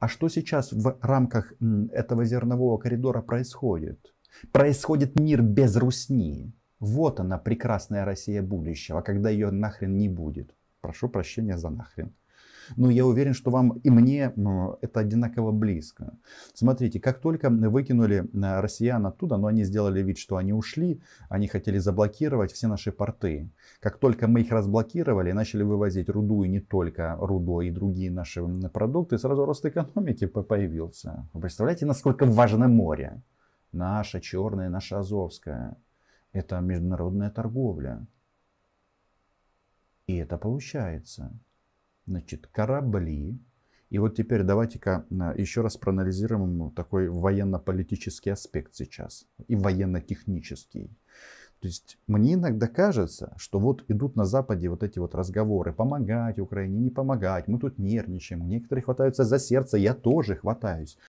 А что сейчас в рамках этого зернового коридора происходит? Происходит мир без Русни. Вот она, прекрасная Россия будущего, когда ее нахрен не будет. Прошу прощения за нахрен но я уверен, что вам и мне это одинаково близко. Смотрите, как только выкинули э, россиян оттуда, но ну, они сделали вид, что они ушли, они хотели заблокировать все наши порты. Как только мы их разблокировали, начали вывозить руду и не только руду, а и другие наши продукты, сразу рост экономики появился. Вы представляете, насколько важно море? Наше черное, наше азовское. Это международная торговля. И это получается значит, корабли. И вот теперь давайте-ка э, еще раз проанализируем такой военно-политический аспект сейчас и военно-технический. То есть мне иногда кажется, что вот идут на Западе вот эти вот разговоры, помогать Украине, не помогать, мы тут нервничаем, некоторые хватаются за сердце, я тоже хватаюсь.